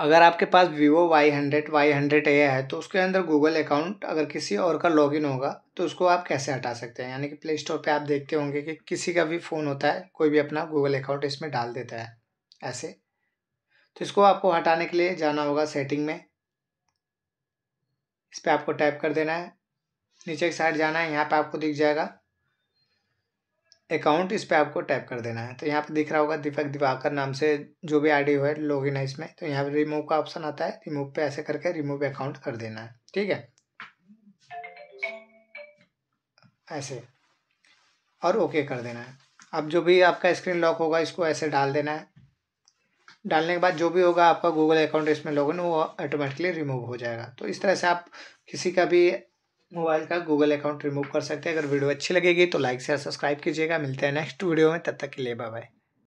अगर आपके पास Vivo Y hundred Y hundred A है तो उसके अंदर गूगल अकाउंट अगर किसी और का लॉगिन होगा तो उसको आप कैसे हटा सकते हैं यानी कि प्ले स्टोर पर आप देखते होंगे कि किसी का भी फ़ोन होता है कोई भी अपना गूगल अकाउंट इसमें डाल देता है ऐसे तो इसको आपको हटाने के लिए जाना होगा सेटिंग में इस पर आपको टाइप कर देना है नीचे की साइड जाना है यहाँ पर आपको दिख जाएगा अकाउंट इस पर आपको टैप कर देना है तो यहाँ पे दिख रहा होगा दीपक दिवाकर नाम से जो भी आईडी है लॉग इन है इसमें तो यहाँ पे रिमूव का ऑप्शन आता है रिमूव पे ऐसे करके रिमूव अकाउंट कर देना है ठीक है ऐसे और ओके कर देना है अब जो भी आपका स्क्रीन लॉक होगा इसको ऐसे डाल देना है डालने के बाद जो भी होगा आपका गूगल अकाउंट इसमें लॉगिन वो ऑटोमेटिकली रिमूव हो जाएगा तो इस तरह से आप किसी का भी मोबाइल का गूगल अकाउंट रिमूव कर सकते हैं अगर वीडियो अच्छी लगेगी तो लाइक शेयर सब्सक्राइब कीजिएगा मिलते हैं नेक्स्ट वीडियो में तब तक के लिए बाय बाय